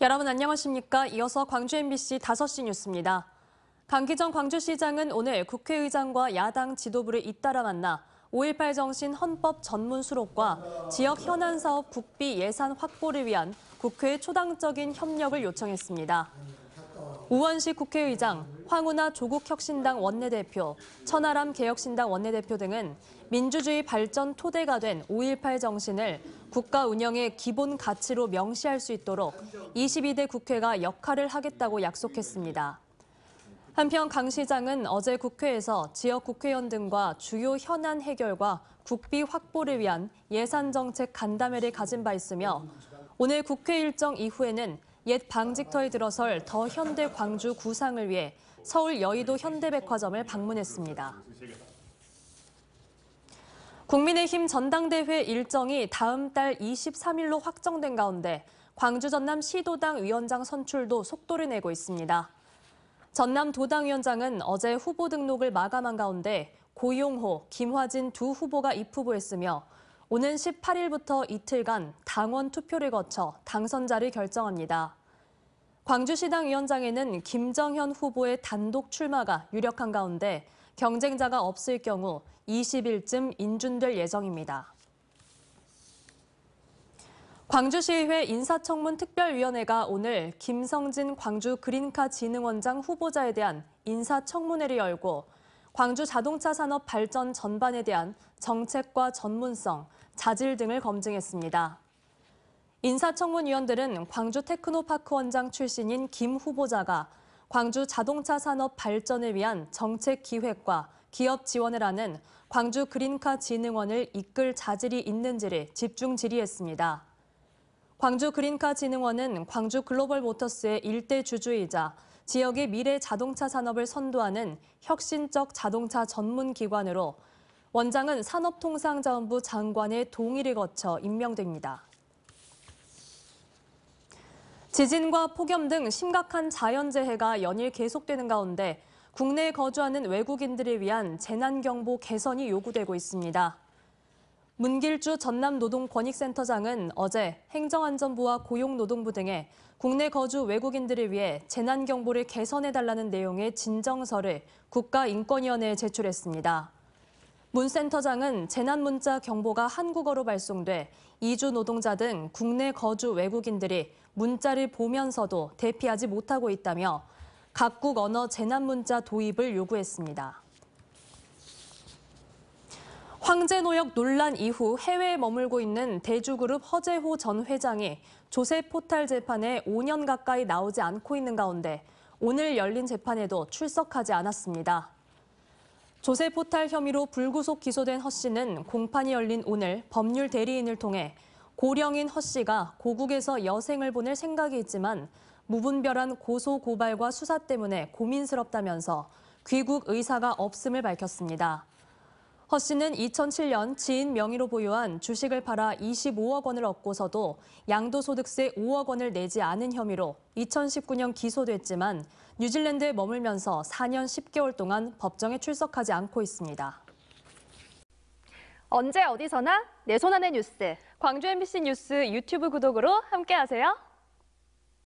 여러분 안녕하십니까? 이어서 광주 MBC 5시 뉴스입니다. 강기정 광주시장은 오늘 국회의장과 야당 지도부를 잇따라 만나 5.18 정신 헌법 전문 수록과 지역 현안 사업 국비 예산 확보를 위한 국회 초당적인 협력을 요청했습니다. 우원식 국회의장, 황우나 조국혁신당 원내대표, 천하람 개혁신당 원내대표 등은 민주주의 발전 토대가 된 5.18 정신을 국가 운영의 기본 가치로 명시할 수 있도록 22대 국회가 역할을 하겠다고 약속했습니다. 한편 강 시장은 어제 국회에서 지역 국회의원 등과 주요 현안 해결과 국비 확보를 위한 예산 정책 간담회를 가진 바 있으며 오늘 국회 일정 이후에는 옛 방직터에 들어설 더 현대 광주 구상을 위해 서울 여의도 현대백화점을 방문했습니다. 국민의힘 전당대회 일정이 다음 달 23일로 확정된 가운데 광주 전남 시도당 위원장 선출도 속도를 내고 있습니다. 전남 도당위원장은 어제 후보 등록을 마감한 가운데 고용호, 김화진 두 후보가 입후보했으며 오는 18일부터 이틀간 당원 투표를 거쳐 당선자를 결정합니다. 광주시당 위원장에는 김정현 후보의 단독 출마가 유력한 가운데 경쟁자가 없을 경우 20일쯤 인준될 예정입니다. 광주시의회 인사청문 특별위원회가 오늘 김성진 광주 그린카 진흥원장 후보자에 대한 인사청문회를 열고 광주 자동차 산업 발전 전반에 대한 정책과 전문성, 자질 등을 검증했습니다. 인사청문위원들은 광주 테크노파크 원장 출신인 김 후보자가 광주 자동차 산업 발전을 위한 정책 기획과 기업 지원을 하는 광주 그린카 진흥원을 이끌 자질이 있는지를 집중 질의했습니다. 광주 그린카 진흥원은 광주 글로벌 모터스의 일대 주주이자 지역의 미래 자동차 산업을 선도하는 혁신적 자동차 전문 기관으로 원장은 산업통상자원부 장관의 동의를 거쳐 임명됩니다. 지진과 폭염 등 심각한 자연재해가 연일 계속되는 가운데 국내에 거주하는 외국인들을 위한 재난경보 개선이 요구되고 있습니다. 문길주 전남노동권익센터장은 어제 행정안전부와 고용노동부 등에 국내 거주 외국인들을 위해 재난경보를 개선해달라는 내용의 진정서를 국가인권위원회에 제출했습니다. 문센터장은 재난문자 경보가 한국어로 발송돼 이주 노동자 등 국내 거주 외국인들이 문자를 보면서도 대피하지 못하고 있다며 각국 언어 재난문자 도입을 요구했습니다. 황제노역 논란 이후 해외에 머물고 있는 대주그룹 허재호 전 회장이 조세 포탈 재판에 5년 가까이 나오지 않고 있는 가운데 오늘 열린 재판에도 출석하지 않았습니다. 조세 포탈 혐의로 불구속 기소된 허 씨는 공판이 열린 오늘 법률 대리인을 통해 고령인 허 씨가 고국에서 여생을 보낼 생각이 있지만 무분별한 고소 고발과 수사 때문에 고민스럽다면서 귀국 의사가 없음을 밝혔습니다. 허 씨는 2007년 지인 명의로 보유한 주식을 팔아 25억 원을 얻고서도 양도소득세 5억 원을 내지 않은 혐의로 2019년 기소됐지만 뉴질랜드에 머물면서 4년 10개월 동안 법정에 출석하지 않고 있습니다. 언제 어디서나 내 손안의 뉴스, 광주 MBC 뉴스 유튜브 구독으로 함께하세요.